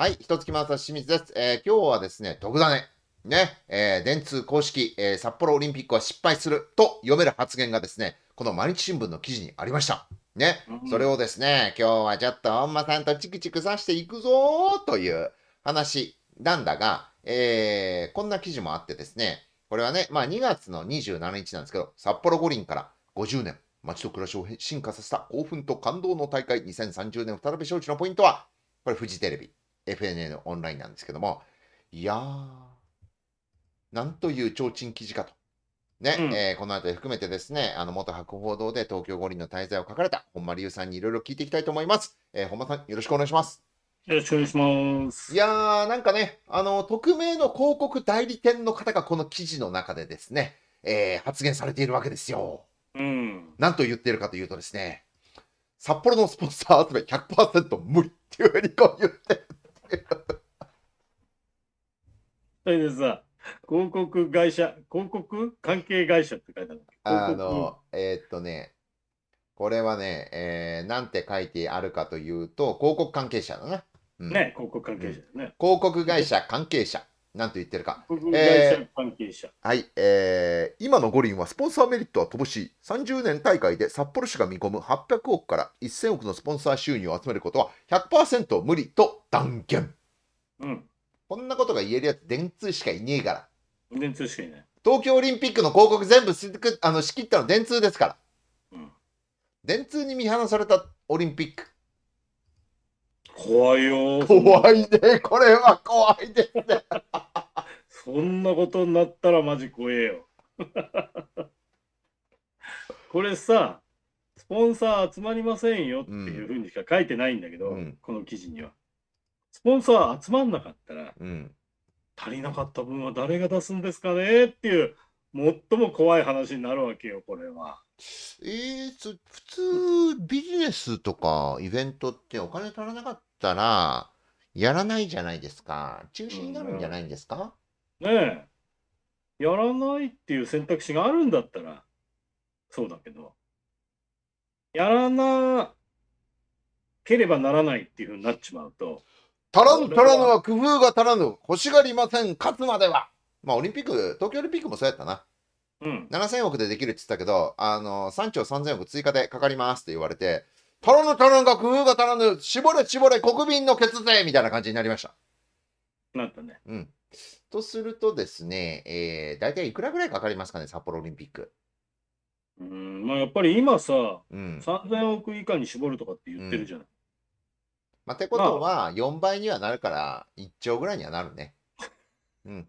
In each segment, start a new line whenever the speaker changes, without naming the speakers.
はい、一月まわた清水です。えー、今日はですね、特ダネ。ね、えー、電通公式、えー、札幌オリンピックは失敗すると読める発言がですね、この毎日新聞の記事にありました。ね、それをですね、今日はちょっと本間さんとチクチクさしていくぞという話なんだが、えー、こんな記事もあってですね、これはね、まあ2月の27日なんですけど、札幌五輪から50年、街と暮らしを進化させた興奮と感動の大会2030年再び招致のポイントは、これフジテレビ。FNN オンラインなんですけども、いやー、なんという提灯記事かと。ね、うん、えー、この辺り含めてですね、あの元博報堂で東京五輪の滞在を書かれた本間龍さんにいろいろ聞いていきたいと思います。えー、本間さん、よろしくお願いします。よろしくお願いします。いやー、なんかね、あの、匿名の広告代理店の方がこの記事の中でですね、えー、発言されているわけですよ。うん。何と言っているかというとですね、札幌のスポンサー集め100%無理っていうふうにこう言ってる
それでさ、広告会社、広告関係会社って書いてある。あの、えー、っとね、
これはね、えー、なんて書いてあるかというと、広告関係者だな。うん、ね、広告関係者ね、広告会社関係者。なんと言ってるか。えー、はい、えー、今の五輪はスポンサーメリットは乏しい。30年大会で札幌市が見込む800億から1000億のスポンサー収入を集めることは100%無理と断言。うん。こんなことが言えるやつ、電通しかいねえから。電通しかいない。東京オリンピックの広告全部あの仕切ったの電通ですから。うん。電通に見放されたオリンピック。怖いよ。怖
いね。これは怖いですね。そんなことになったらマジ怖えよ。これさ、スポンサー集まりませんよっていうふうにしか書いてないんだけど、うん、この記事には。スポンサー集まんなかったら、うん、足りなかった分は誰が出すんですかねっていう、最も怖い話になるわけよ、これは。えー、
普通、ビジネスとかイベントってお
金足らなかっ
たら、やらないじゃないですか。中止になるんじゃないんですか、
ねえ、やらないっていう選択肢があるんだったら、そうだけど、やらなければならないっていうふうになっちまうと。
足らぬ足らぬは工夫が足らぬ、欲しがりません、勝つまでは。まあ、オリンピック、東京オリンピックもそうやったな。うん、7000億でできるって言ったけど、あの、3兆3000億追加でかかりますって言われて、足らぬ足らぬが工夫が足らぬ、絞れ絞れ国民の血税みたいな感じになりました。なったね。うん。とするとですね、えー、大体いくらぐらいかかりますかね、札幌オリンピッ
ク。うんまあ、やっぱり今さ、うん、3000億以下に絞るとかって言ってるじゃない。うん、まあ、ってことは、4倍には
なるから、1兆ぐらいにはなるね。うん、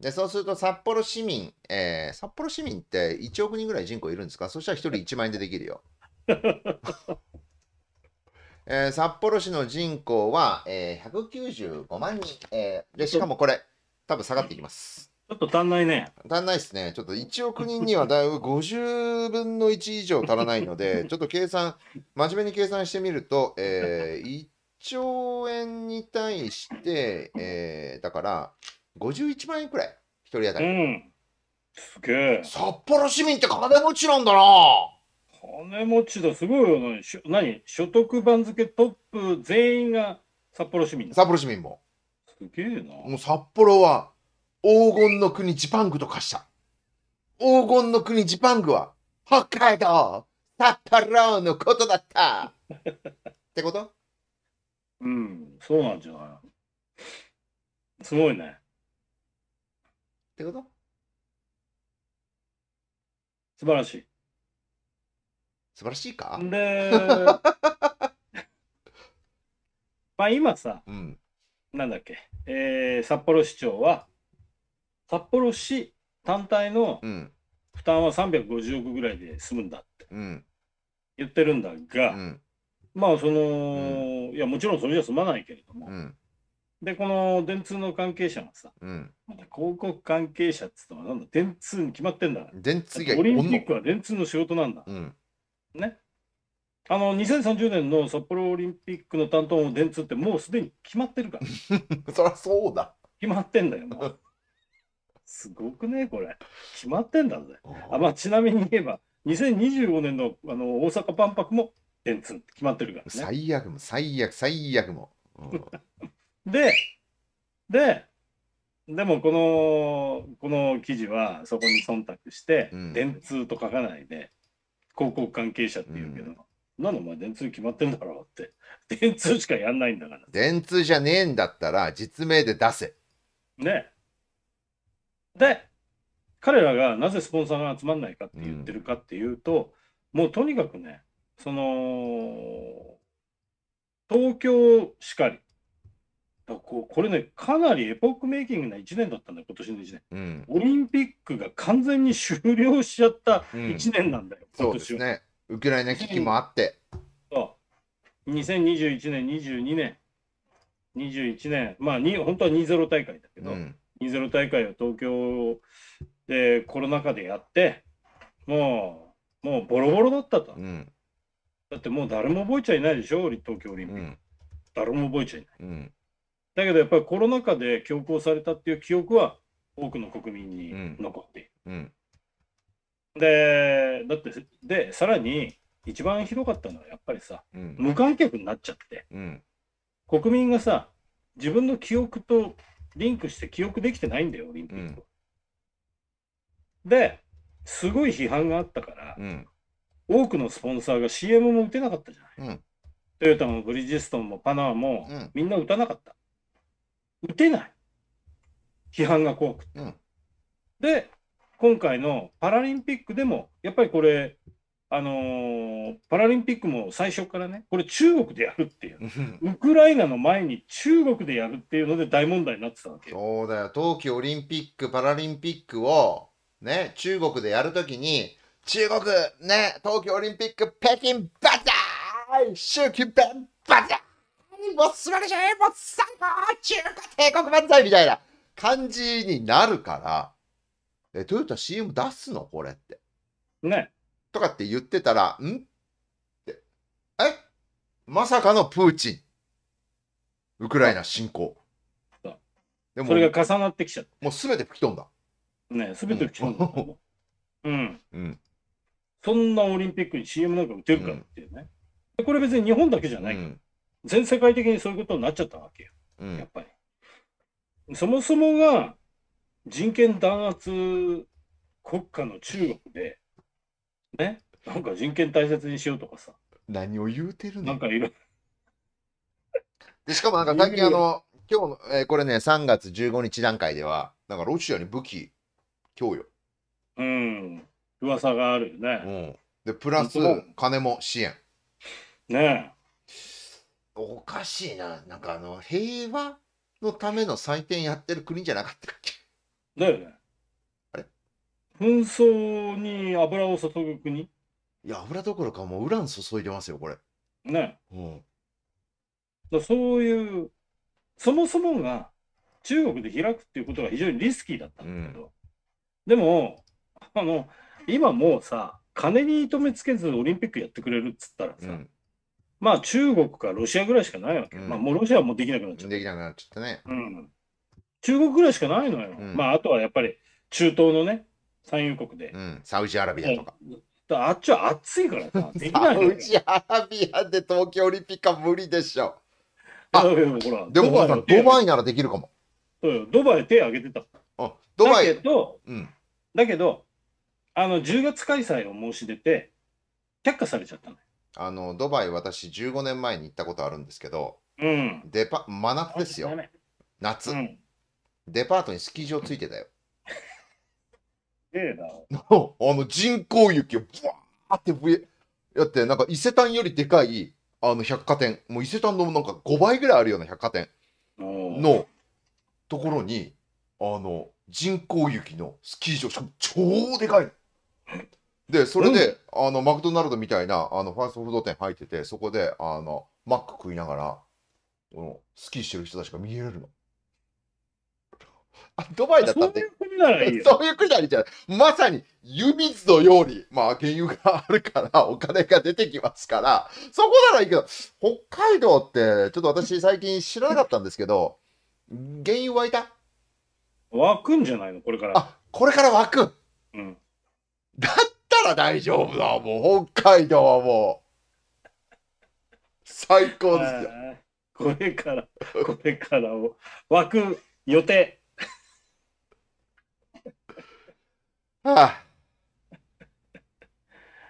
でそうすると、札幌市民、えー、札幌市民って1億人ぐらい人口いるんですかそしたら1人1万円でできるよ。えー、札幌市の人口は、えー、195万人、えー、でしかもこれ多分下がっていきます。ちょっと足んないね。足んないですね。ちょっと1億人にはだいぶ50分の1以上足らないので、ちょっと計算、真面目に計算してみると、えー、1兆円に対して、えー、だから51万円くらい、1人当たり。うん。
すげえ。札
幌市民って金持ちなんだな
金持ちだ、すごいよ、ね、何所得番付トップ全員が札幌市民札幌市民も。すげえな。もう札幌は黄金の国ジパングと化し
た。黄金の国ジパングは北海道札幌のことだった ってこと
うん、そうなんじゃないすごいね。ってこと素晴らしい。素晴らしいかで まあ今さ、うん、なんだっけ、えー、札幌市長は、札幌市単体の負担は350億ぐらいで済むんだって言ってるんだが、うん、まあその、うん、いやもちろんそれじゃ済まないけれども、うん、でこの電通の関係者がさ、また広告関係者っつったらなんだ電通に決まってんだ電通オリンピックは電通の仕事なんだ、ねあの2030年の札幌オリンピックの担当の電通ってもうすでに決まってるから そりゃそうだ決まってんだよすごくねこれ決まってんだぜあ、まあ、ちなみに言えば2025年のあの大阪万博も電通って決まってるからね最
悪も最悪最悪
も、うん、でででもこのこの記事はそこに忖度して、うん、電通と書かないで広告関係者っていうけど、うんなのお前電通決まってんだろうって。電通しかやんないんだから。
電通じゃねえんだったら、実名で出せ。
ねえ。で、彼らがなぜスポンサーが集まらないかって言ってるかっていうと、もうとにかくね、その、東京しかり。だここれね、かなりエポックメイキングな1年だったんだよ、今年の1年。うん。オリンピックが完全に終了しちゃった1年なんだよ、そうですね。ウクライナ危機もあって。そう。2021年、22年、21年、まあ、本当は20大会だけど、うん、20大会を東京でコロナ禍でやって、もう、もうボロボロだったと。うん、だってもう誰も覚えちゃいないでしょ、東京オリンピック。うん、誰も覚えちゃいない。だけどやっぱりコロナ禍で強行されたっていう記憶は多くの国民に残っている。で、だって、で、さらに、一番ひどかったのはやっぱりさ、うん、無観客になっちゃって、うん、国民がさ、自分の記憶とリンクして記憶できてないんだよ、オリンピック、うん、で、すごい批判があったから、多くのスポンサーが CM も打てなかったじゃない。トヨタもブリヂストンもパナーも、みんな打たなかった。打てない。批判が怖くて。で、今回のパラリンピックでも、やっぱりこれ、あのー、パラリンピックも最初からね、これ中国でやるっていう、ウクライナの前に中国でやるっていうので大問題になってたわけそうだよ、冬季オリンピック・パラリンピックを、
ね、中国でやるときに、中国、ね、冬季オリンピック、北京バザー習近平バターもう素晴らしいもう最高中国帝国万歳みたいな感じになるから、えトヨタ CM 出すのこれって。ね。とかって言ってたら、んって。えまさかのプーチン。ウクライナ侵
攻。でもそれが重なってきちゃった。もうすべて吹き飛んだ。ねすべて吹き飛んだ。うん。うん。そんなオリンピックに CM なんか打てるかっていうね。うん、これ別に日本だけじゃないうん、全世界的にそういうことになっちゃったわけよ。うん、やっぱり。そもそもが人権弾圧国家の中国で、ね、なんか人権大切にしようとかさ、何を言うてるのなんかいでしかもなんか最近あの、
今日えーこれね、3月15日段階では、なんかロシアに武器供与。
うん、噂があるようね。ん。
で、プラス金も支援。ね
おかしいな。なんかあの、平和
のための祭典やってる国じゃなかったっけだよね。あれ
紛争に油を注ぐ国いや、油どころかもうウラン注いでますよ、これ。ね。うん。だそういう、そもそもが中国で開くっていうことが非常にリスキーだったんだけど、うん、でも、あの、今もうさ、金に糸目つけずオリンピックやってくれるっつったらさ、うん、まあ中国かロシアぐらいしかないわけ。うん、まあもうロシアはもうできなくなっちゃった。できなくなっちゃったね。うん。中国ぐらいしかないのよ。うんまあ、あとはやっぱり中東のね、産油国で。うん、サウジアラビアとか。あっちは暑いからさ、できサないのウジ
アラビアで東京オリンピックは無理でしょ。あほらでもほドらバイ
ドバイならできるかも。そうよドバイ手挙げてた。あドバだイけ、ど、うん、だけど、あの10月開催を申し出て、却下されちゃったのよ。
あのドバイ私15年前に行ったことあるんですけど、うん。デパ真夏ですよ。夏、うん。デパートにスキー場ついてたよ。ええな。あの人工雪をブワーってやって、なんか伊勢丹よりでかいあの百貨店、もう伊勢丹のなんか5倍ぐらいあるような百貨店のところに、あの人工雪のスキー場、しかも超でかいで、それで、うん、あのマクドナルドみたいなあのファーストフード店入ってて、そこであのマック食いながら、スキーしてる人たちが見えるの。あドバイだったんで。そういう国ならいいよ。そういう国ならいいじゃなまさに湯水のように、まあ原油があるからお金が出てきますから、そこならいいけど、北海道ってちょっと私最近知らなかったんですけど、原油湧いた湧くんじゃないのこれから。あ、これから湧く。うん。だったら大丈夫だ。もう北海道はもう、
最高ですよ。これから、これからを湧く予定。はあ、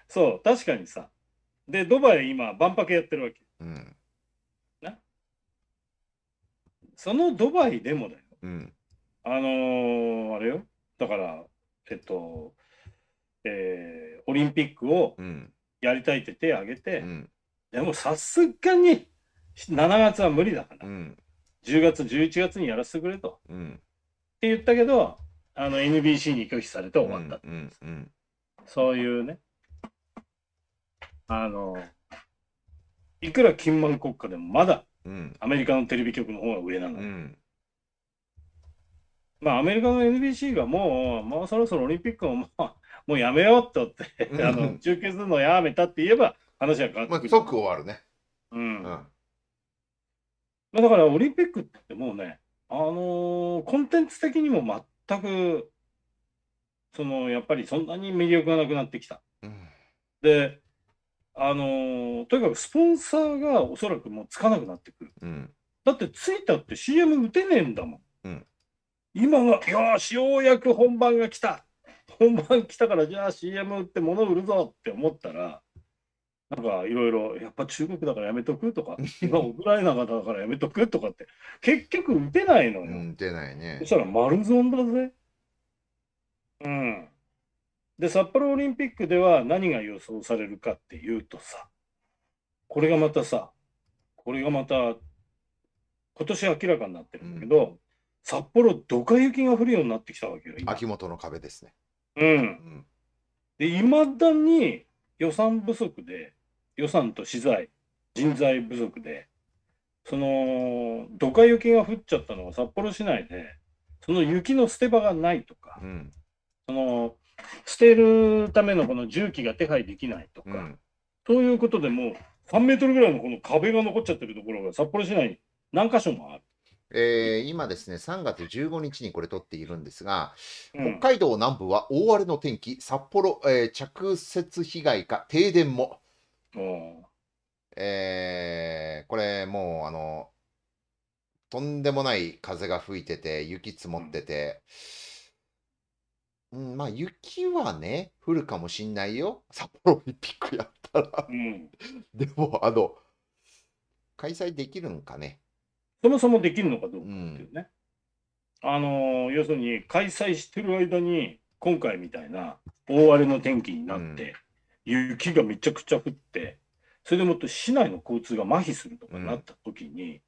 そう確かにさでドバイ今万博やってるわけ、うん、なそのドバイでもだよ、うん、あのー、あれよだからえっとえー、オリンピックをやりたいって手を挙げて、うん、でもさすがに7月は無理だから、うん、10月11月にやらせてくれと、うん、って言ったけどあの NBC に拒否されて終わったっうんうんうん、そういうねあのいくら金満国家でもまだアメリカのテレビ局の方が上なの、うん、まあアメリカの NBC がもうもうそろそろオリンピックももう もうやめようってってあの中継するのやめたって言えば話は変わってくる、即終わるね。うんうん、まあ、だからオリンピックってもうねあのーコンテンツ的にも全くそのやっぱりそんなに魅力がなくなってきた。うん、であのとにかくスポンサーがおそらくもうつかなくなってくる。うん、だってついたって CM 打てねえんだもん。うん、今はよしようやく本番が来た本番来たからじゃあ CM 打って物売るぞって思ったらなんかいろいろ、やっぱ中国だからやめとくとか、今ウクライナだからやめとくとかって、結局打てないのよ。うん、
ないねそし。たら
丸損だぜ。うん。で、札幌オリンピックでは何が予想されるかっていうとさ、これがまたさ、これがまた、今年明らかになってるんだけど、札幌、どか雪が降るようになってきたわけよ、
今秋元の壁ですね。
ううん。ん。で、いまだに予算不足で、予算と資材、人材不足で、そのどか雪が降っちゃったのは札幌市内で、その雪の捨て場がないとか、うん、その捨てるためのこの重機が手配できないとか、うん、そういうことでもう3メートルぐらいのこの壁が残っちゃってるところが札幌市内に何箇所もある。
えー、今ですね、3月15日にこれ撮っているんですが、北海道南部は大荒れの天気、札幌、えー、着雪被害か停電も、えー、これもうあのとんでもない風が吹いてて雪積もってて、うん、うん、まあ雪はね降るかもしんないよ 札幌オリンピックやったら、うん、でもあの
開催できるんかねそもそもできるのかどうかっていうね、うん、あの要するに開催してる間に今回みたいな大荒れの天気になって、雪がめちゃくちゃ降って、それでもって市内の交通が麻痺するとかなった時に、うん、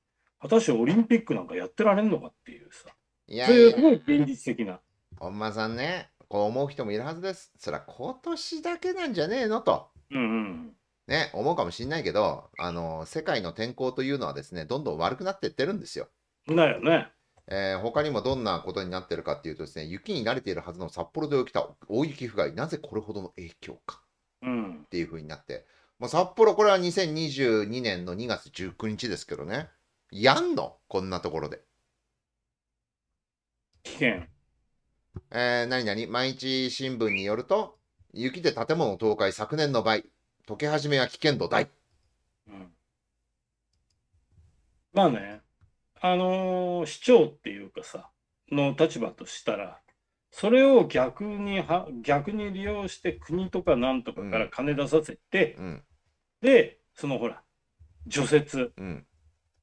果たしてオリンピックなんかやってられんのかっていうさ、いやいやそういう現実的な。本間さんね、こう思う
人もいるはずです。そりゃ今年だけなんじゃねえのと。
うんうん、
ね、思うかもしれないけど、あの世界の天候というのはですね、どんどん悪くなっていってるんですよ。だよね。えー、他にもどんなことになってるかっていうとですね、雪に慣れているはずの札幌で起きた大雪被害、なぜこれほどの影響か。っていうふうになって、もう札幌これは2022年の2月19日ですけどねやんのこんなところで危険えー、何々毎日新聞によると雪で建物倒壊昨年の倍溶け始めは危険度大、
うん、まあねあのー、市長っていうかさの立場としたらそれを逆には逆に利用して国とかなんとかから金出させて、うんでそのほら除雪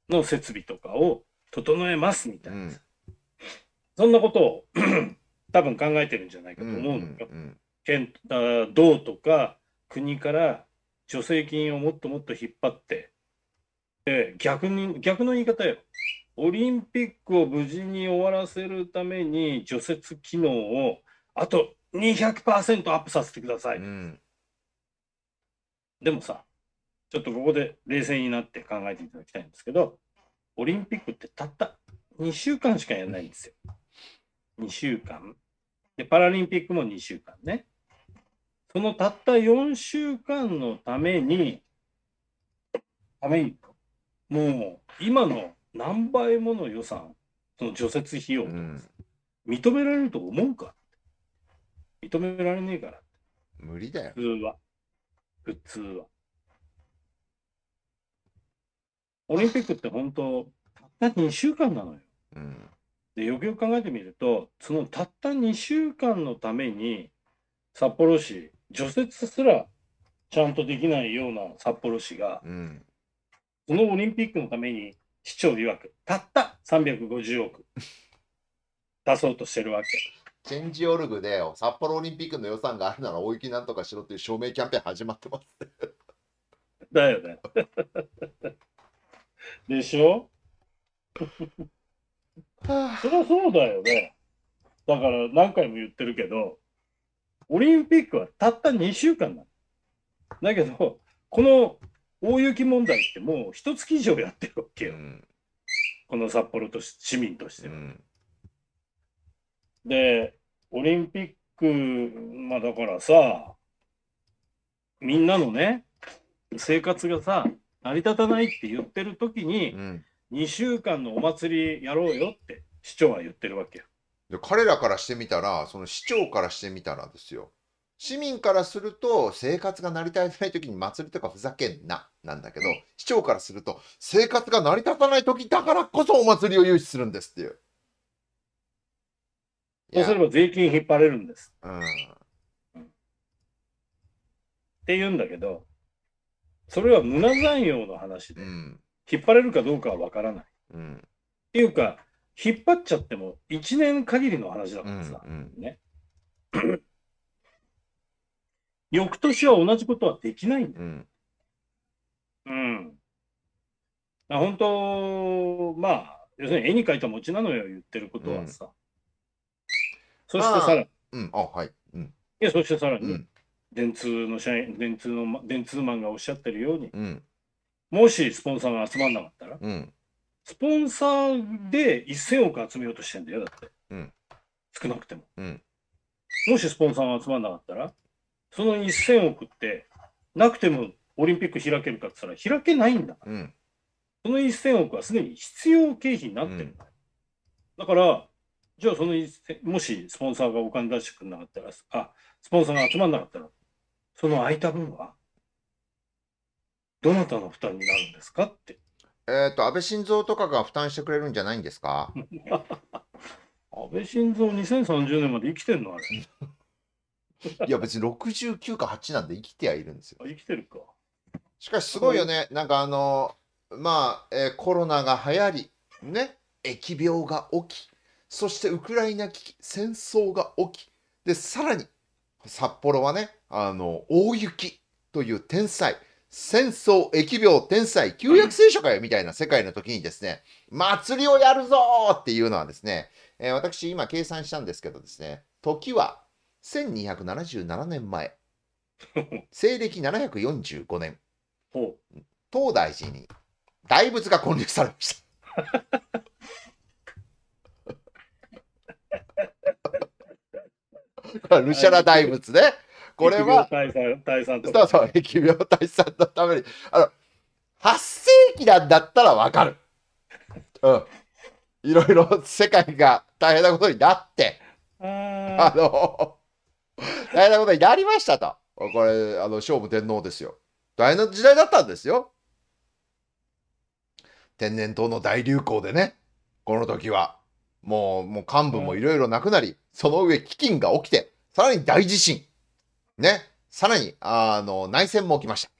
の設備とかを整えますみたいな、うん、そんなことを 多分考えてるんじゃないかと思うのよ。県道とか国から助成金をもっともっと引っ張ってで逆に逆の言い方よオリンピックを無事に終わらせるために除雪機能をあと200%アップさせてください、うん、でもさちょっとここで冷静になって考えていただきたいんですけどオリンピックってたった2週間しかやらないんですよ、うん、2週間でパラリンピックも2週間ねそのたった4週間のためにためにもう今の何倍もの予算、その除雪費用うん、認められると思うか認められねえから。無理だよ。普通は。普通は。オリンピックって本当、たった2週間なのよ。うん、でよくよく考えてみると、そのたった2週間のために、札幌市、除雪すらちゃんとできないような札幌市が、うん、そのオリンピックのために市長曰くたった350億出そうとしてるわけ。チェンジオルグで札幌オリ
ンピックの予算があるなら大雪なんとかしろっていう証明キャンペーン始まってます。
だよね。でしょそりゃそうだよね。だから何回も言ってるけど、オリンピックはたった2週間なの。だけど、この大雪問題ってもう一月以上やってるわけよ、うん、この札幌と市民としては。うん、でオリンピックまあだからさみんなのね生活がさ成り立たないって言ってる時に、うん、2週間のお祭りやろ
うよって市長は言ってるわけよ。で彼らからしてみたらその市長からしてみたらですよ市民からすると生活が成り立たない時に祭りとかふざけんななんだけど市長からすると生活が成り立たない時だからこそお祭りを融資するん
ですっていう。そうすれば税金引っ張れるんです。うん、って言うんだけどそれは無難残用の話で、うん、引っ張れるかどうかは分からない。うん、っていうか引っ張っちゃっても1年限りの話だからさ。うんうん、ね翌年は同じことはできないんだよ。うん。うん、本当、まあ、要するに絵に描いた餅なのよ、言ってることはさ。うん、
そしてさらに。
うん、あ、はい。うん、いや、そしてさらに、電通の社員、電通の、電通マンがおっしゃってるように、うん、もしスポンサーが集まんなかったら、うん、スポンサーで1000億集めようとしてんだよ、だって。うん、少なくても。うん、もしスポンサーが集まんなかったら、その1000億ってなくてもオリンピック開けるかって言ったら開けないんだから、うん、その1000億はすでに必要経費になってるんだ、うん、だからじゃあそのもしスポンサーがお金出してくれなかったらあスポンサーが集まんなかったらその空いた分は
どなたの負担になるんですかって。えっ、ー、と安倍晋三とかが負担してくれるんじゃないんですか
安倍晋三2030年まで生きてんのあれ
いや別に69か8なんで生きてはいるんですよ。生きてるか。しかしすごいよね。なんかあのまあ、えー、コロナが流行り、ね、疫病が起き、そしてウクライナ危機、戦争が起き、で、さらに、札幌はね、あの、大雪という天才、戦争、疫病、天才、旧約聖書かよみたいな世界の時にですね、祭りをやるぞっていうのはですね、えー、私今計算したんですけどですね、時は1277年前 西暦745年東大寺に大仏が建立されました ルシャラ大仏ね。これは、疫病退散のために、あの、8世紀なんだったらわかる。うん。いろいろ世界が大変なことになって、
あ
の、大変なことになりましたと。これ、あの、聖武天皇ですよ。大変な時代だったんですよ。天然痘の大流行でね、この時は、もう、もう幹部もいろいろなくなり、その上飢饉が起きて、さらに大地震。ね。さらに、あの、内戦も起きました。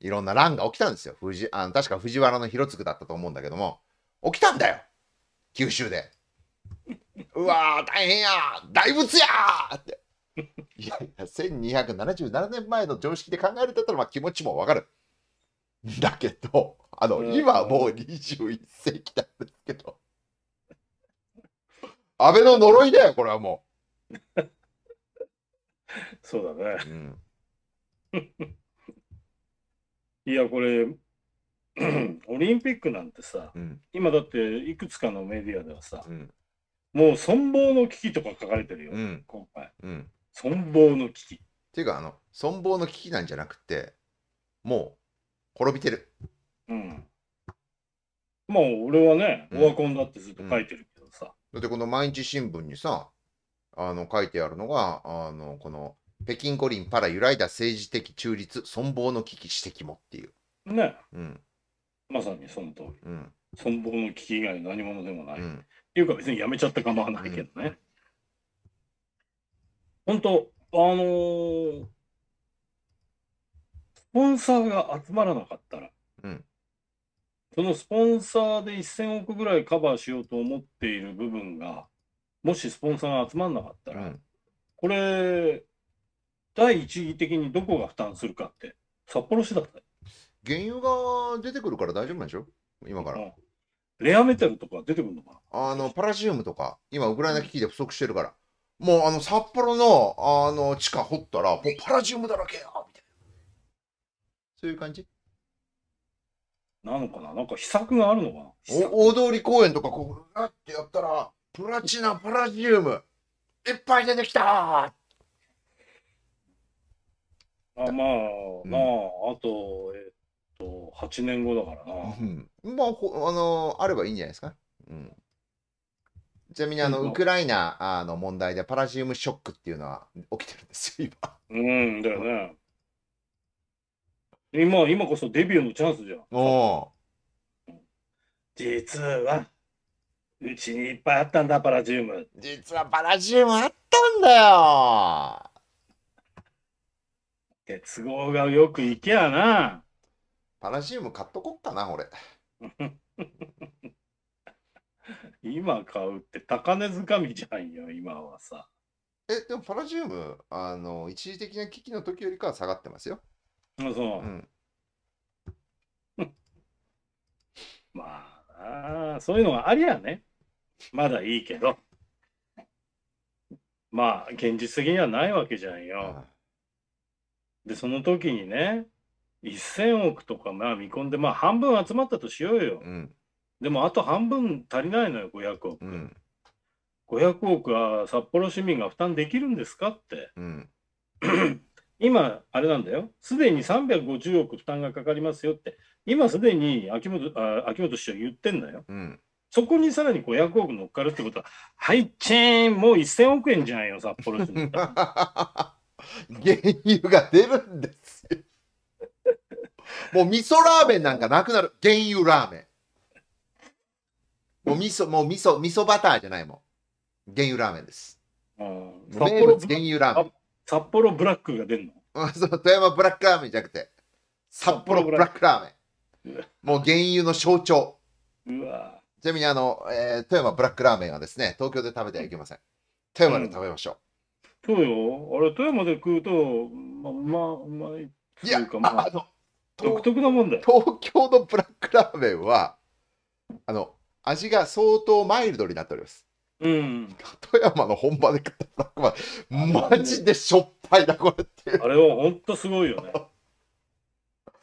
いろんな乱が起きたんですよ。藤あの確か藤原の広次だったと思うんだけども、起きたんだよ九州で。うわー、大変や大仏やって。いやいや、1277年前の常識で考えるとったら、まあ、気持ちもわかる。だけど、あの、今もう21世紀なんですけど。安倍の呪いだよ、これはもう。
そうだね。うん、いや、これ、オリンピックなんてさ、うん、今だっていくつかのメディアではさ、うん、もう存亡の危機とか書かれてるよ、今回。
存亡の危機。っていうか、あの、存亡の危機なんじゃなくて、もう、滅びてる。うん。まあ、俺はね、オワコンだってずっと書いてるけどさ。うんだって、この毎日新聞にさ、あの、書いてあるのが、あの、この、北京五輪パラ揺らいだ政治的中立、存亡の危機指摘もっていう。ね。うん。
まさにその通り。うん。存亡の危機以外何者でもない。うん、っていうか別にやめちゃって構わないけどね。本当、あのー、スポンサーが集まらなかったら、うん、そのスポンサーで1000億ぐらいカバーしようと思っている部分が、もしスポンサーが集まらなかったら、うん、これ、第一義的にどこが負担するかって、札幌市だった原油が出てくるから大丈夫なんでしょ今から、うん。レアメタルとか出てくるのか
なあの、パラシウムとか、今、ウクライナ危機で不足してるから。もうあの札幌のあの地下掘ったらもうパラジウムだらけやみたいなそういう感じなのかななんか秘策があるのかな大通公園とかこうわってやったらプラチナパラジウムいっぱい出てきたあ
まあ、うん、まああとえっと8年後だからな、うん、まああのあればいいんじゃないですかうんちなみにあの、ウク
ライナの問題でパラジウムショックっていうのは起きてるんですよ、
今。うんだよね。今、今こそデビューのチャンスじゃん。
お
実は、うちにいっぱいあったんだ、パラジウム。実はパラジウムあったんだよ。鉄合がよく行けやな。
パラジウム買っとこっかな、俺。
今買うって高値掴みじゃんよ、今はさ。え、でもパラジウム、
あの、一時的な危機の時よりかは
下がってますよ。あ、そう。う
ん、
まあそういうのがありゃね、まだいいけど。まあ、現実的にはないわけじゃんよ。ああで、その時にね、1000億とかまあ見込んで、まあ半分集まったとしようよ。うんでもあと半分足りないのよ、500億。うん、500億は札幌市民が負担できるんですかって。うん、今、あれなんだよ、すでに350億負担がかかりますよって、今すでに秋元あ秋元市長言ってんだよ。うんそこにさらに500億乗っかるってことは、はい、チェーン、もう1000億円じゃないよ、札幌市民。原油が出るんですよ。もう味
噌ラーメンなんかなくなる。原油ラーメン。もう味噌、もう味噌、味噌バターじゃないもん。原油ラーメンです。あ名物原油ラーメン。札幌ブラックが出るのそう、富山ブラックラーメンじゃなくて、札幌ブラックラーメン。もう原油の象徴。うわちなみにあの、えー、富山ブラックラーメンはですね、東京で食べてはいけません。富山で食べましょ
う。うん、そうよ。あれ、富山で食うと、ま、まあ、まあ、いいや、まあ、あの、独特なも
んだよ。東京のブラックラーメンは、あの、味が相当マイルドになっております。うん、富山の本場で食ったたマジでしょっぱいなこれってあれはほんとすごいよね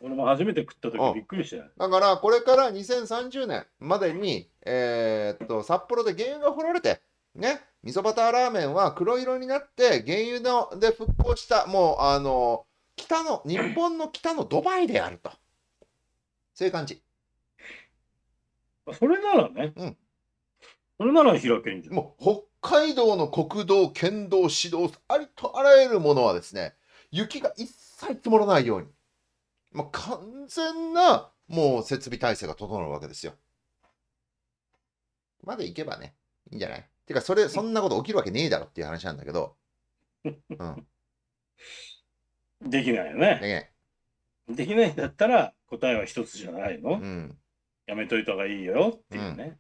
俺も初めて食った時びっくりした、
うん、だからこれから2030年までにえー、っと札幌で原油が掘られてね味噌バターラーメンは黒色になって原油ので復興したもうあの北の日本の北のドバイであるとそういう感じそれならね、うん、それなら開けんじゃん。もう北海道の国道、県道、市道、ありとあらゆるものはですね、雪が一切積もらないように、まあ、完全なもう設備体制が整うわけですよ。まで行けばね、いいんじゃないてか、それ、そんなこと起きるわけねえだろっていう話なんだけど。うん。
できないよね。できない。できないんだったら答えは一つじゃないの、うんやめといた方がいいよっていうね。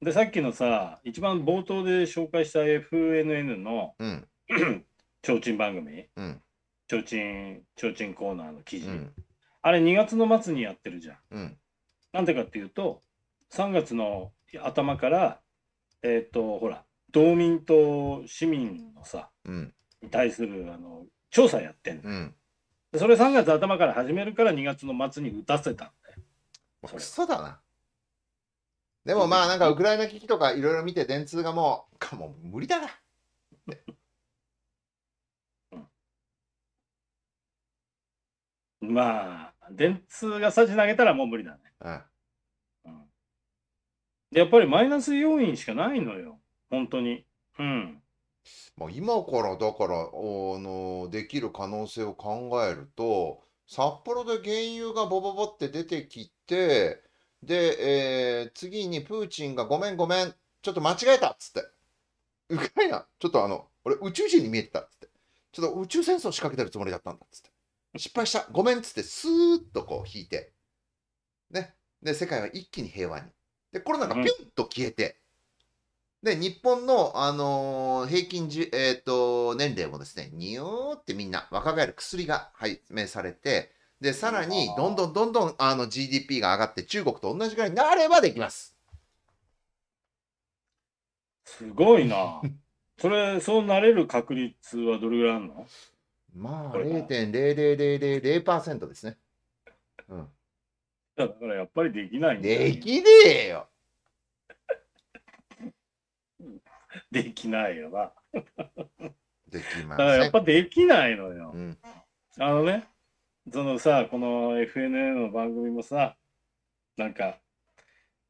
うん、でさっきのさ一番冒頭で紹介した FNN の、うん、提灯番組、うん、提灯提灯コーナーの記事、うん、あれ2月の末にやってるじゃん。うん、なんでかっていうと3月の頭からえっ、ー、とほら道民と市民のさ、うん、に対するあの調査やってんの、うん、それ3月頭から始めるから2月の末に打たせたんだそそだなでもまあなんかウクライナ危
機とかいろいろ見て電通がも
うかもう無理だなまあ電通がさじ投げたらもう無理だね、ああうんやっぱりマイナス要因しかないのよ本当にうん
もう今からだからあのできる可能性を考えると札幌で原油がボボボって出てきて、で、えー、次にプーチンがごめんごめん、ちょっと間違えたっつって。ウクライナ、ちょっとあの、俺宇宙人に見えてたっつって。ちょっと宇宙戦争仕掛けてるつもりだったんだっつって。失敗した、ごめんっつって、スーッとこう引いて。ね。で、世界は一気に平和に。で、コロナがピュンと消えて。で、日本の、あのー、平均じ、えっ、ー、と、年齢もですね、におーってみんな若返る薬が配明されて、で、さらに、どんどんどんどん、あの、GDP が上がって、中国と同じぐらいになればできます。
すごいな。それ、そうなれる確率はどれぐらいあるの
まあ、0.00000%ですね。
うん。だからやっぱりできないんだ、できねえよできないよな。できません。やっぱできないのよ。うん、あのね、そのさ、この FNN の番組もさ、なんか、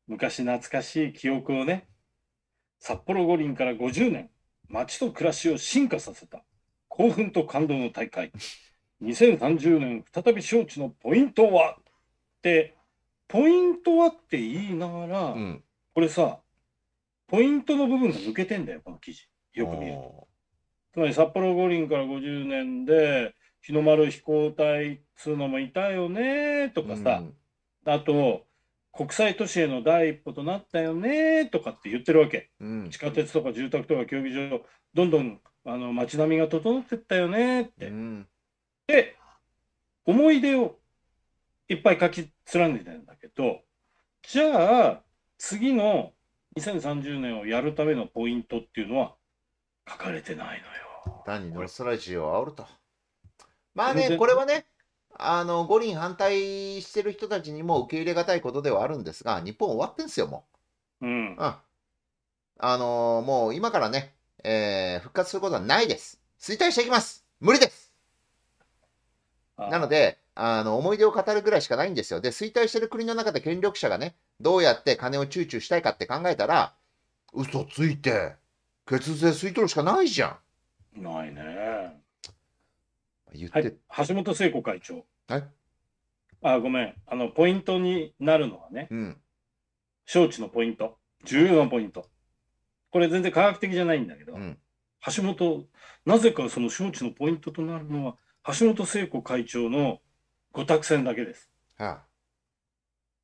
昔懐かしい記憶をね、札幌五輪から50年、街と暮らしを進化させた、興奮と感動の大会、2030年再び招致のポイントはって、ポイントはって言いながら、うん、これさ、ポイントの部分が抜けてんだよ、この記事。よく見ると。つまり札幌五輪から50年で、日の丸飛行隊っつうのもいたよねとかさ、うん、あと、国際都市への第一歩となったよねとかって言ってるわけ、うん、地下鉄とか住宅とか競技場どんどんあの街並みが整ってったよねって、うん、で思い出をいっぱい書き連ねてるんだけどじゃあ次の2030年をやるためのポイントっていうのは書かれてないのよ。単にノストラジオを煽ると。まあね、これは
ね、あの五輪反対してる人たちにも受け入れがたいことではあるんですが、日本終わってんすよ、もう。うん。うん、あのー、もう今からね、えー、復活することはないです。衰退していきます。無理です。なので、あの、思い出を語るぐらいしかないんですよ。で、衰退してる国の中で権力者がね、どうやって金を躊躇したいかって考えたら、
嘘ついて、血税吸い取るしかないじゃん。ないね。言って、はい、橋本聖子会長。はい。あ、ごめん。あの、ポイントになるのはね、うん、招致のポイント、重要なポイント。これ全然科学的じゃないんだけど、うん、橋本、なぜかその招致のポイントとなるのは、橋本聖子会長の五託船だけです。はあ、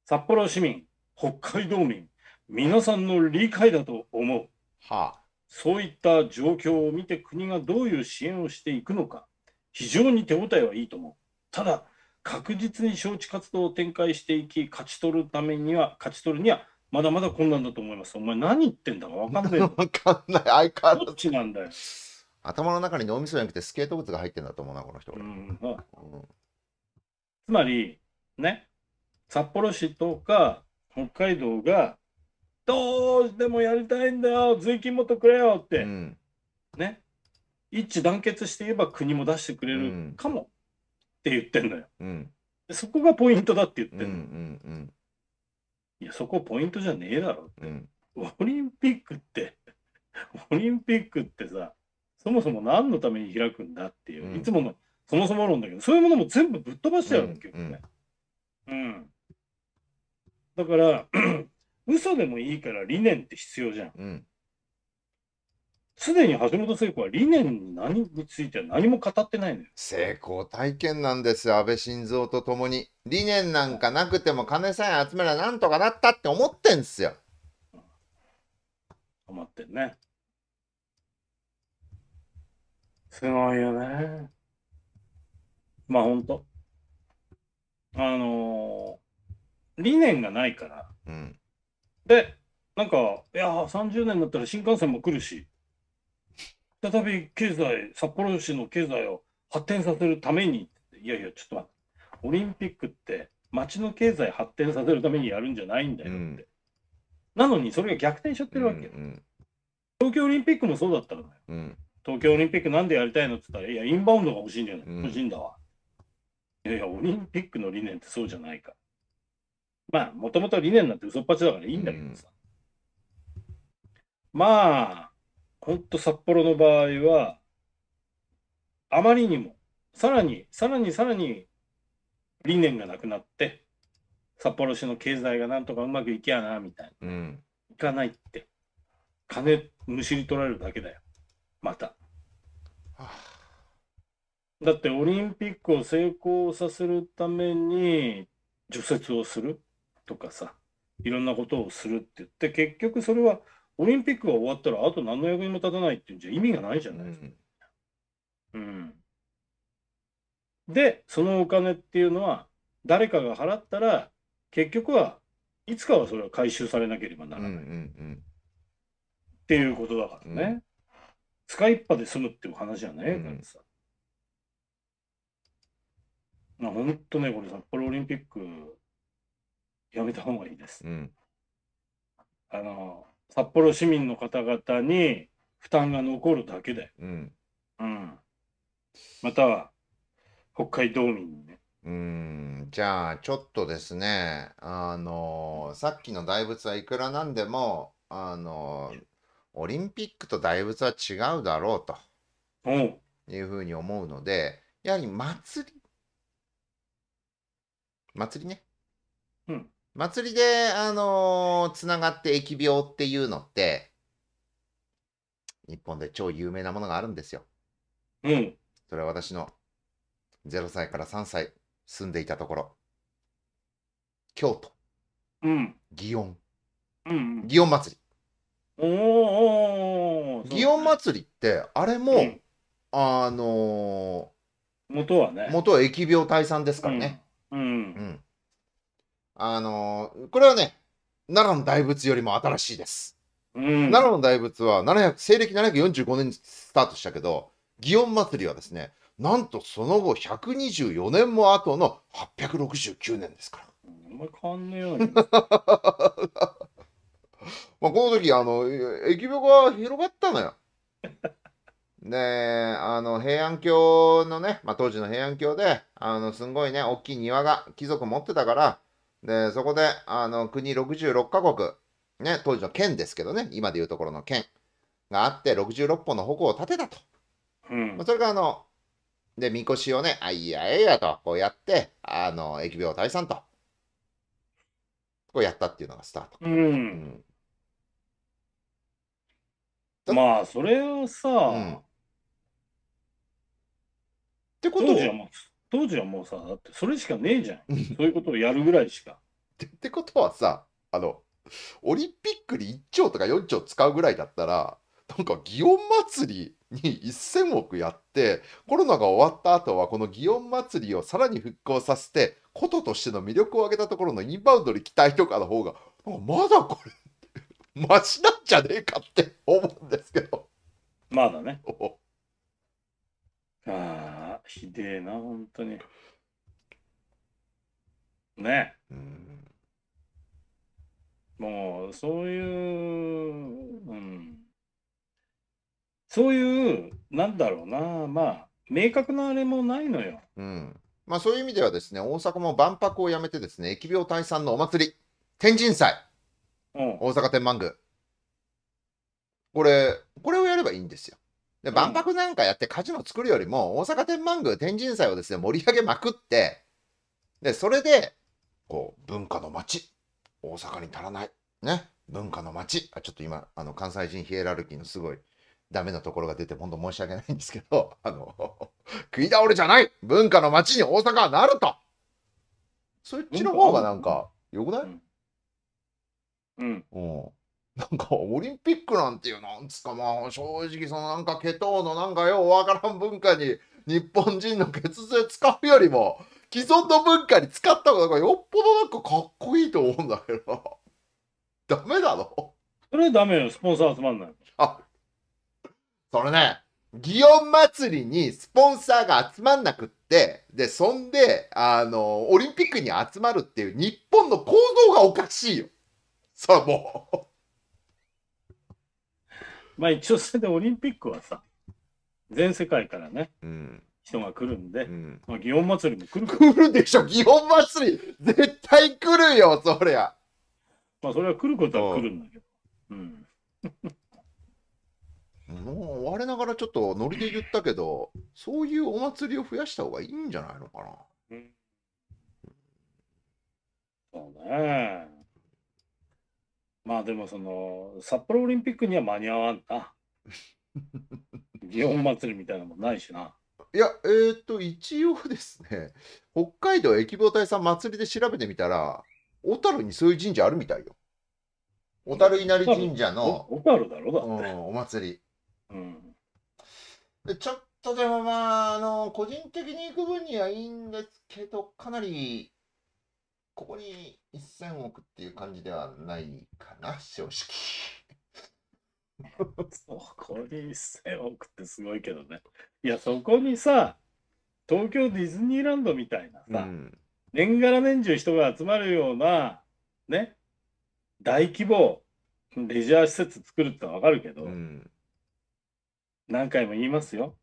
札幌市民、北海道民、皆さんの理解だと思う。はあ、そういった状況を見て国がどういう支援をしていくのか、非常に手応えはいいと思う。ただ、確実に招致活動を展開していき、勝ち取るためには、勝ち取るには、まだまだ困難だと思います。お前何言ってんだか分かんない。分 かんない。相変わらず。どっなんだよ。頭の中に脳みそじゃなくてス
ケート靴が入ってんだと思うな、この人。うん、
うんつまり、ね、札幌市とか北海道が、どうしてもやりたいんだよ、税金もっとくれよって、うん、ね、一致団結して言えば国も出してくれるかもって言ってんのよ。うん、そこがポイントだって言ってんの。うんうんうん、いや、そこポイントじゃねえだろって。うん、オリンピックって、オリンピックってさ、そもそも何のために開くんだっていう、いつもの、そもそも論だけど、そういうものも全部ぶっ飛ばしてやるんだけどね。うん。だから、嘘でもいいから理念って必要じゃん。すで、うん、に橋本聖子は理念に何については何も語ってないのよ。成
功体験なんですよ、安倍晋三と共に。
理念な
んかなくても金さえ集めりゃなんとかなったって思ってんすよ。
思ってんね。すごいよね。まあ本当あのー理念がないから。うん。で、なんか、いや30年だったら新幹線も来るし、再び経済、札幌市の経済を発展させるために、いやいや、ちょっと待って、オリンピックって街の経済発展させるためにやるんじゃないんだよって。うんなのにそれが逆転しちゃってるわけよ。うん。東京オリンピックもそうだったのよ。うん。東京オリンピックなんでやりたいのって言ったら、いや、インバウンドが欲しいんじゃない、うん欲しいんだわ。いやいや、オリンピックの理念ってそうじゃないか。まあ、もともと理念なんて嘘っぱちだからいいんだけどさ。うん、まあ、ほんと札幌の場合は、あまりにも、さらに、さらにさらに理念がなくなって、札幌市の経済がなんとかうまくいきやな、みたいな。うん、いかないって。金、むしり取られるだけだよ。また。はあだってオリンピックを成功させるために除雪をするとかさいろんなことをするって言って結局それはオリンピックが終わったらあと何の役にも立たないっていうんじゃ意味がないじゃないですか。うん、でそのお金っていうのは誰かが払ったら結局はいつかはそれは回収されなければならない、っていうことだからね。うん、使いっぱで済むっていう話じゃないからさ。本当ね、これ札幌オリンピック、やめた方がいいです。うん、あの、札幌市民の方々に負担が残るだけで。うん。うん、または、北海道民にね。
うんじゃあちょっとですねあのさっきの大仏はいくらなんでもあのオリンピックと大仏は違うだろうというふうに思うのでやはり祭り祭りね。うん。祭りで、あのー、つながって疫病っていうのって、日本で超有名なものがあるんですよ。うん。それは私の0歳から3歳住んでいたところ、京都、うん、祇園、うん、祇園祭り。お祇園祭りってあれも、うん、あのー、元はね元は疫病退散ですからね、
うん。
あのー、これはね、奈良の大仏よりも新しいです。うん、奈良の大仏は700西暦745年にスタートしたけど祇園祭はですねなんとその後124年も後の869年ですから。
あんまり変わんねえよ、まあ
この時あの疫病が広がったのよ。で、あの、平安京のね、まあ、当時の平安京で、あの、すんごいね、大きい庭が貴族持ってたから、で、そこで、あの、国66カ国、ね、当時の県ですけどね、今でいうところの県があって、66本の矛を立てたと。うん、それがあの、で、みこしをね、あいやえやと、こうやって、あの、疫病退散と、こうやったっていうのがスタート。
うん。うん、まあ、それはさ、うんってことじゃもう、当時はもうさ、だってそれしかねえじゃん。そういうことをやるぐらいしか。ってってことはさ、あの、オリンピックに1兆とか4兆
使うぐらいだったら、なんか祇園祭りに1000億やってコロナが終わった後はこの祇園祭りをさらに復興させてこととしての魅力を上げたところのインバウンドに期待とかの方がまだこれマシなんじゃねえかっ
て思うんですけどまだねああ、ひでえな、本当に。ね。うん、もう、そういう、うん。そういう、なんだろうな、まあ、
明確なあれもないのよ。うん。まあ、そういう意味ではですね、大阪も万博をやめてですね、疫病退散のお祭り、天神祭、うん、大阪天満宮。これ、これをやればいいんですよ。で、万博なんかやってカジノ作るよりも、大阪天満宮天神祭をですね、盛り上げまくって、で、それで、こう、文化の街、大阪に足らない、ね、文化の街、あちょっと今、あの、関西人ヒエラルキーのすごい、ダメなところが出て、本当申し訳ないんですけど、あの、食い倒れじゃない文化の街に大阪はなるとそっちの方がなんか、よくないうん。うんなんかオリンピックなんていうなんつかまあ正直そのなんかケトのなんかようわからん文化に日本人の血税使うよりも既存の文化に使った方がよっぽどなんかかっこいいと思うんだけど ダメだろそれダメよスポンサー集まんないあそれね祇園祭りにスポンサーが集まんなくってでそんであのオリンピックに集まるってい
う日本の行動がおかしいよさあもうまあ一応それでオリンピックはさ、全世界からね、うん、人が来るんで、うん。まあ祇園祭りも来る来るでしょ、祇園祭り。絶対来るよ、そりゃ。まあそれは来ることは来るんだけど。
もう我ながらちょっとノリで言ったけど、そうい
うお祭りを増やした方がいいんじゃないのかな。そうね。まあでもその札幌オリンピックには間に合わんな 祇園祭りみたいなもんないしな
いやえー、っと一応ですね北海道疫病退散祭りで調べてみたら小樽にそういう神社あるみたいよ小樽稲荷神社の小樽だろだって、うん、お祭り、うん、でちょっとでもまああの個人的に行く分にはいいんですけどかなりここに1000億っていう感じではないかな、正直。
そこに一0億ってすごいけどね。いや、そこにさ、東京ディズニーランドみたいなさ、うん、年がら年中人が集まるような、ね、大規模レジャー施設作るってわかるけど、うん、何回も言いますよ。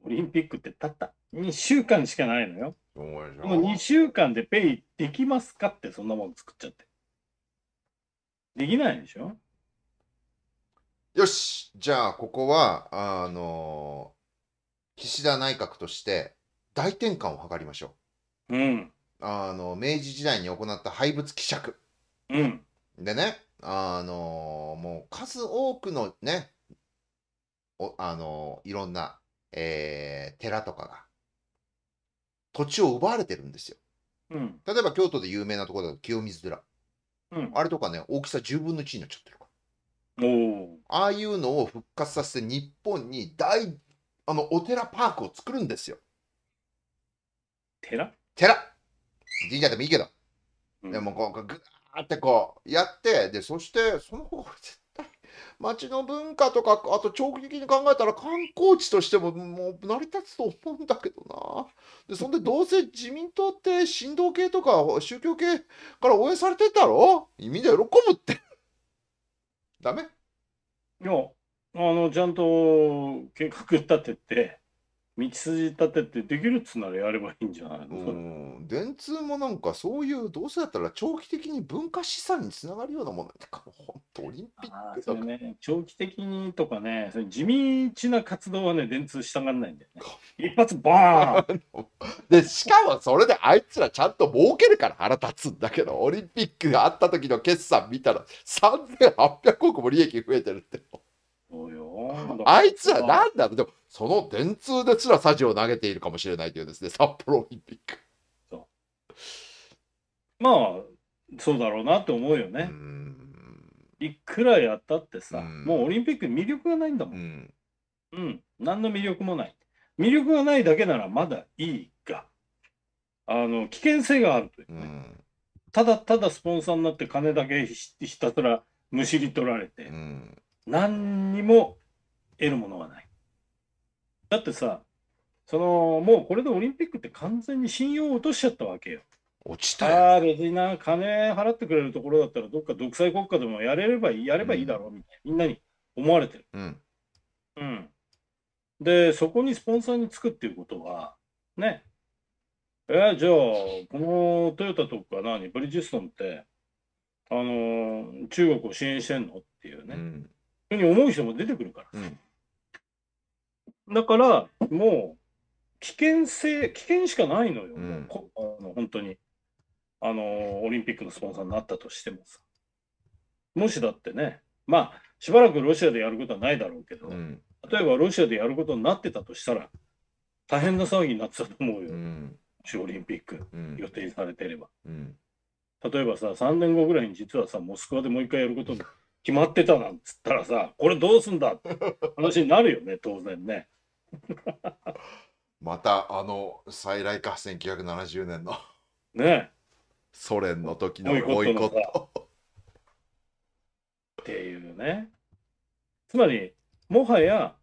オリンピックってたった2週間しかないのよ。もう2週間でペイできますかってそんなもん作っちゃってできないでしょ
よしじゃあここはあのー、岸田内閣として大転換を図りましょううんあの明治時代に行った廃物希釈うんでねあのー、もう数多くのねおあのー、いろんな、えー、寺とかが土地を奪われてるんですよ。うん、例えば京都で有名なところだと清水寺、うん、あれとかね大きさ10分の1になっちゃってるからおああいうのを復活させて日本に大あのお寺パークを作るんですよ寺寺神社でもいいけど、うん、でもこうグーってこうやってでそしてその方が絶町の文化とか、あと長期的に考えたら観光地としてももう成り立つと思うんだけどな。で、そんでどうせ自民党って神道系とか宗教系か
ら応援されてんだろみんな喜ぶって。ダメいや、あの、ちゃんと計画立てて、道筋立ててできるっつならやればいいんじゃないの、うん電通もなんかそういうどうせだったら長期的に文化資産につながるようなものってかほんとオリンピックだかね、長期的にとかね、そ地道な活動はね、電通したがんないんだよね。一発バーン でしかもそれであいつらちゃんと儲けるから腹立つんだ
けどオリンピックがあった時の決算見たら3800億も利益増えてるって
そうよ。あいつらな
んだろうでもその電通ですらサジを投げ
ているかもしれないというですね、札幌オリンピック。まあ、そうだろうなって思うよね。いくらやったってさ、もうオリンピック魅力がないんだもん。うん、何の魅力もない。魅力がないだけならまだいいが、あの危険性があるというね、ねただただスポンサーになって金だけひたすらむしり取られて、何にも得るものはない。だってさ、そのもうこれでオリンピックって完全に信用を落としちゃったわけよ。落ちたよ。ああ、別にな、金払ってくれるところだったら、どっか独裁国家でもやれればいい、やればいいだろう、みたいな、みんなに思われてる。うん。うん。で、そこにスポンサーにつくっていうことは、ね。えー、じゃあ、このトヨタとか何、ブリヂストンって、あのー、中国を支援してんのっていうね、うん、ふうに思う人も出てくるから。うんだからもう危険性危険しかないのよ、うん、あの本当にあのオリンピックのスポンサーになったとしてもさもしだってねまあしばらくロシアでやることはないだろうけど、うん、例えばロシアでやることになってたとしたら大変な騒ぎになってたと思うよ、うん、オリンピック予定されてれば、うん、例えばさ3年後ぐらいに実はさモスクワでもう一回やることに決まってたなんつったらさこれどうすんだって話になるよね当然ね。
またあの再来か1970年のねソ連の時のボイコッ
ト。っていうね。つまりもはや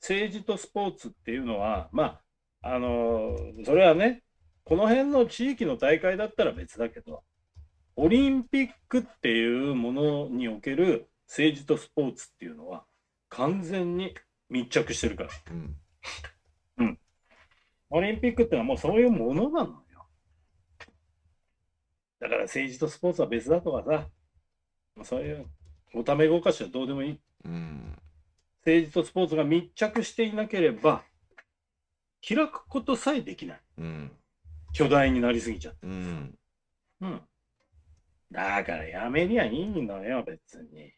政治とスポーツっていうのはまああのそれはねこの辺の地域の大会だったら別だけどオリンピックっていうものにおける政治とスポーツっていうのは完全に密着してるから。うんうん。オリンピックってのはもうそういうものなのよ。だから政治とスポーツは別だとかさ、そういうおためごかしはどうでもいい。うん、政治とスポーツが密着していなければ、開くことさえできない。うん、巨大になりすぎちゃって、うん。うん。だからやめりゃいいのよ、別に。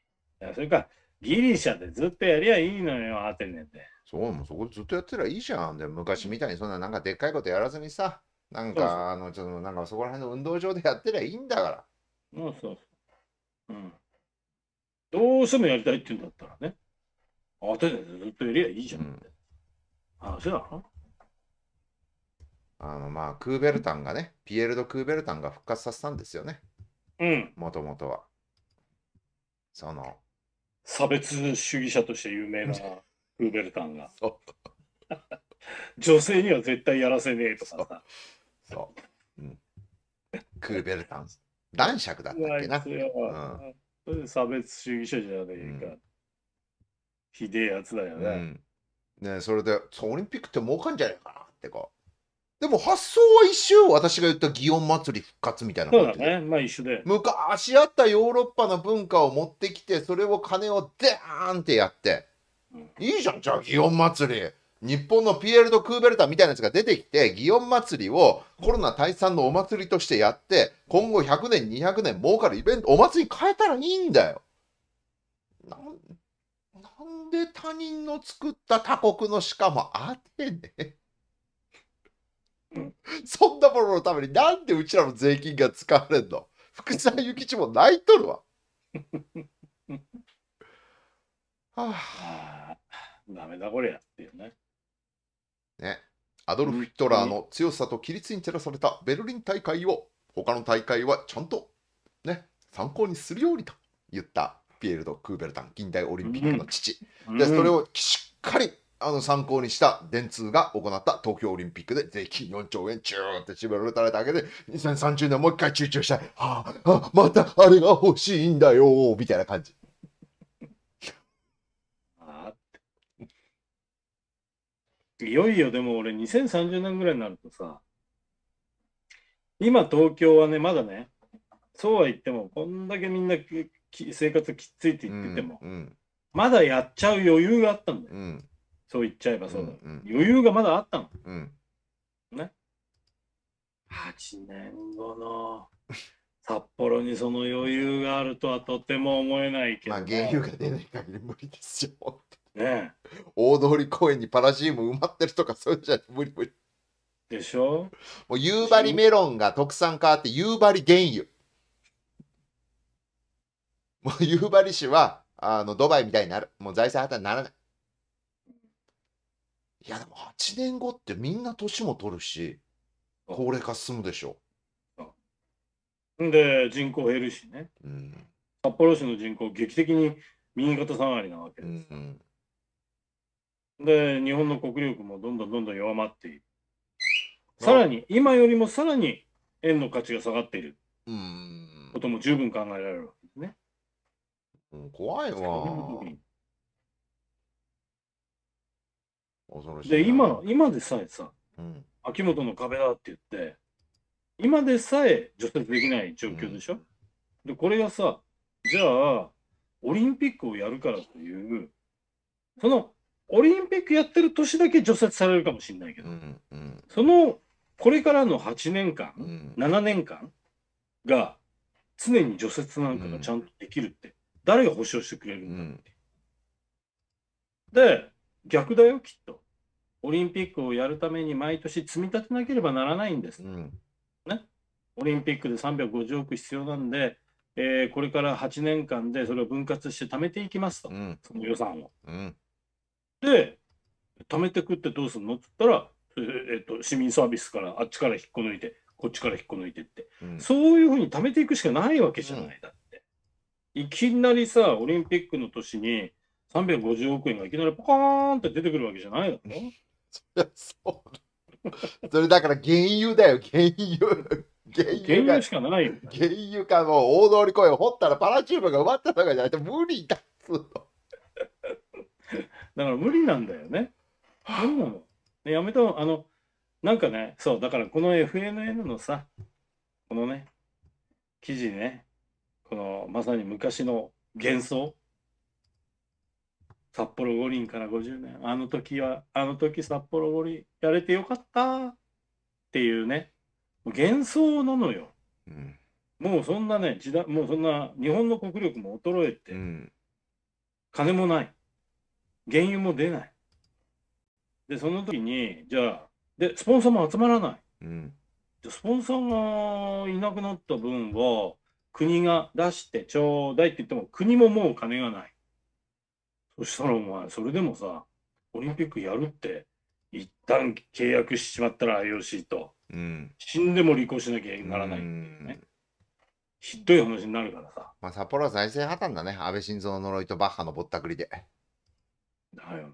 それか、ギリシャでずっとやりゃいいのよ、アテネで。そうもそこでずっとやってりゃいいじゃんで昔みたいにそ
んななんかでっかいことやらずにさなんかあのちょっとなんかそこら辺の運動場でやってりゃいいんだか
らそうそうそう、うん、どうしてもやりたいって言うんだったらねあてでずっとやりゃいいじゃん話
あのまあクーベルタンがねピエール・ド・クーベルタンが復活させたんですよね
うんもともとはその差別主義者として有名なルーベルタンが。女性には絶対やらせねえとかさ。そう。うん、クーベルタン。
男爵だった
っけな。うん、差別主義者じゃねえか。うん、ひでえやつだよね。う
ん、ねそれでそオリンピックって儲かんじゃないかなってか。でも発想は一瞬私が言った祇園祭り復活みたいなそうだね。まあ一緒で。昔あったヨーロッパの文化を持ってきて、それを金をデーンってやって、いいじゃん、じゃあ、祇園祭り。日本のピエール・ド・クーベルタみたいなやつが出てきて、祇園祭りをコロナ退散のお祭りとしてやって、今後100年、200年儲かるイベント、お祭り変えたらいいんだよ。なんで他人の作った他国のしかもあてね。そんなもののためになんでうちらの税金が使われんの福沢諭吉も泣いとるわ。
は あダメだこれっていうね。ね。アド
ルフ・ヒトラーの強さと規律に照らされたベルリン大会を他の大会はちゃんとね参考にするようにと言ったピエール・ド・クーベルタン近代オリンピックの父、でそれをしっかりあの参考にした電通が行った東京オリンピックで税金4兆円チューって絞られただけで2030年もう一回躊躇したい、はあ、はあ、またあれが欲しいんだよみたいな感じ
いよいよでも俺2030年ぐらいになるとさ、今東京はね、まだね、そうは言っても、こんだけみんな生活きついって言ってても、うんうん、まだやっちゃう余裕があったんだよ。うん、そう言っちゃえばそうだ、うんうん、余裕がまだあったの。うん、ね。8年後の札幌にその余裕があるとはとても思えないけど。まあ、原油が出ない限り無理で
すよ。ね大通公園にパラジウム埋まってるとかそういうじゃ無理無理でしょもう夕張メロンが特産化って夕張原油もう夕張市はあのドバイみたいになるもう財政破綻にならないいやでも8年後ってみんな年も取るし高齢化進むでしょ
うんで人口減るしね、うん、札幌市の人口劇的に右肩下がりなわけです、うんうんで、日本の国力もどんどんどんどん弱まっている。さらに、今よりもさらに円の価値が下がっていることも十分考えられるわけですね。怖いわ。恐ろしい。で、今、今でさえさ、うん、秋元の壁だって言って、今でさえ除雪できない状況でしょ、うん、で、これがさ、じゃあ、オリンピックをやるからという、そのオリンピックやってる年だけ除雪されるかもしれないけど、うんうん、そのこれからの8年間、うん、7年間が常に除雪なんかがちゃんとできるって、うん、誰が保証してくれるんだって。うん、で逆だよきっと。オリンピックをやるために毎年積み立てなければならないんです。うん、ね、オリンピックで350億必要なんで、えー、これから8年間でそれを分割して貯めていきますと、その予算を。で、貯めてくってどうすんのって言ったら、えっと、市民サービスからあっちから引っこ抜いて、こっちから引っこ抜いてって、うん、そういうふうに貯めていくしかないわけじゃない、うん、だって。いきなりさ、オリンピックの年に350億円がいきなりポカーンって出てくるわけじゃないのそりゃそう。それだから原油だよ、原油。原油原油しかないよ。原油
かもう大通り公園掘ったらパラチューブが埋まったとかじゃなくて無理だっつうの。
だから無理なんだよね。無理なの。やめたあの、なんかね、そう、だからこの FNN のさ、このね、記事ね、このまさに昔の幻想。札幌五輪から50年。あの時は、あの時札幌五輪やれてよかったっていうね、幻想なのよ。うん、もうそんなね、時代、もうそんな日本の国力も衰えて、うん、金もない。原油も出ない。で、その時に、じゃあ、で、スポンサーも集まらない。うん、じゃスポンサーがいなくなった分を、国が出してちょうだいって言っても、国ももう金がない。そしたらお前、それでもさ、オリンピックやるって、一旦契約しちまったら IOC と、うん、死んでも履行しなきゃならないっていうね。ひどい話になるから
さ。まあ、札幌は財政破綻だね。安倍晋三の呪いとバッハのぼったくりで。
だよね。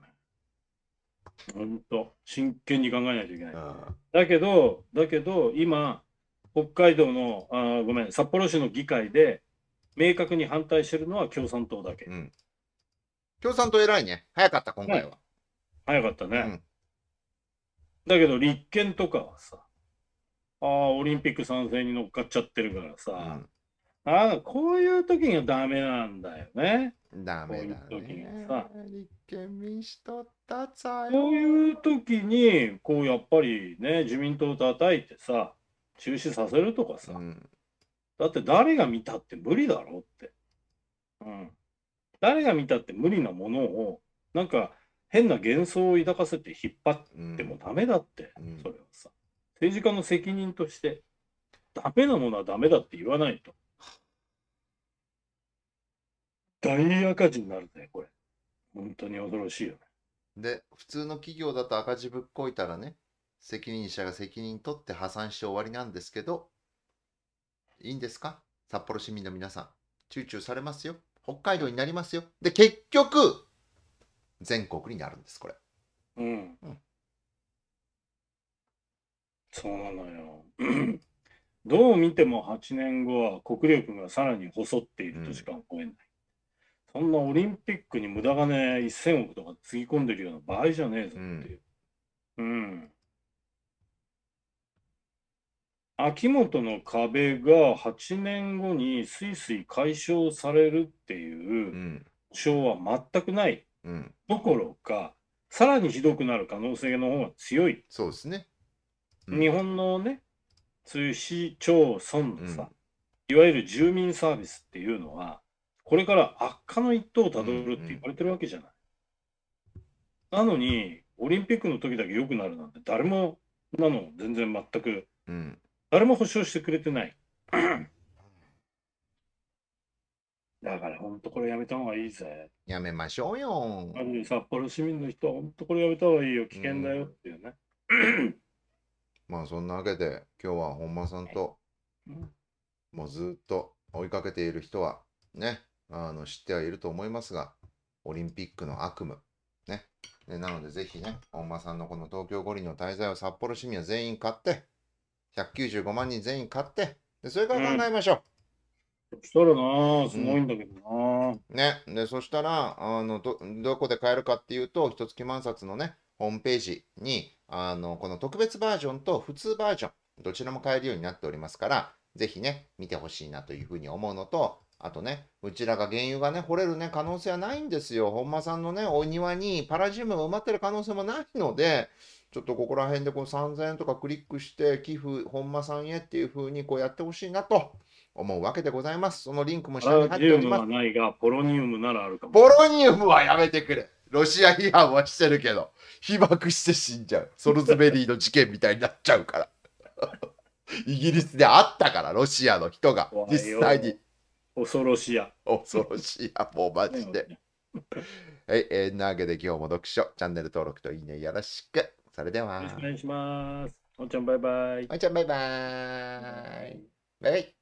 本当真剣に考えないといけない。だけど、だけど、今、北海道の、あごめん、札幌市の議会で、明確に反対してるのは共産党だけ。うん、共産党偉いね。早かった、今回は。はい、早かったね、うん。だけど、立憲とかはさ、ああ、オリンピック賛成に乗っかっちゃってるからさ、うんあこういう時にはダメなんだよね。ダメだ、ね、こういう時にさ。立
憲民主党
だこういう時に、こうやっぱりね、自民党叩いてさ、中止させるとかさ、うん、だって誰が見たって無理だろって。うん。誰が見たって無理なものを、なんか変な幻想を抱かせて引っ張ってもダメだって、うん、それはさ。政治家の責任として、ダメなものはダメだって言わないと。大赤字になるね、これ。
本当に恐ろしいよね。で、普通の企業だと赤字ぶっこいたらね、責任者が責任取って破産して終わりなんですけど、いいんですか札幌市民の皆さん。躊躇されますよ。北海道になりますよ。で、結局、全国になるんです、
これ。うん。うん、そうなのよ。どう見ても8年後は国力がさらに細っているとしか思えない。うんそんなオリンピックに無駄金1000億とかつぎ込んでるような場合じゃねえぞっていう。うん。うん、秋元の壁が8年後にすいすい解消されるっていう保証は全くない、うん、どころか、さらにひどくなる可能性の方が強い。そうですね。うん、日本のね、そういう市町村のさ、いわゆる住民サービスっていうのは、これから悪化の一途をたどるって言われてるわけじゃない。うんうん、なのに、オリンピックの時だけ良くなるなんて、誰も、なの、全然全く、うん、誰も保証してくれてない。だから本当これやめた方がいいぜ。
やめましょうよ。
なので札幌市民の人は本当これやめた方がいいよ、危険だよっていうね。うん、
まあそんなわけで今日は本間さんと、もうずっと追いかけている人はね、あの知ってはいると思いますが、オリンピックの悪夢。ね。でなので、ぜひね、本間さんのこの東京五輪の滞在を札幌市民は全員買って、195万人全員買って、でそれから考えまし
ょう。うしたらな、すごいんだけどな、う
ん。ね、で、そしたら、あのど、どこで買えるかっていうと、ひとつき万冊のね、ホームページに、あの、この特別バージョンと普通バージョン、どちらも買えるようになっておりますから、ぜひね、見てほしいなというふうに思うのと、あとね、うちらが原油がね、掘れるね、可能性はないんですよ。本間さんのね、お庭にパラジウムが埋まってる可能性もないので、ちょっとここら辺でこう3000円とかクリックして、寄付、本間さんへっていう風にこうやってほしいなと思うわけでございます。そのリンクも下に貼っております。パラジウムはな
いが、ポロニウムならあるかも。ポロニウムはやめてく
れ。ロシア批判はしてるけど、被爆して死んじゃう。ソルズベリーの事件みたいになっちゃうから。イギリスであったから、ロシアの人が実際に。恐ろしや。恐ろしや、もうマジで。はい、えー、なわけで今日も読書、チャンネル登録といいねよろしく。それでは。よろしくお
願いしま
す。おんちゃんバイバイ。おんちゃんバイバイ。バイバイ。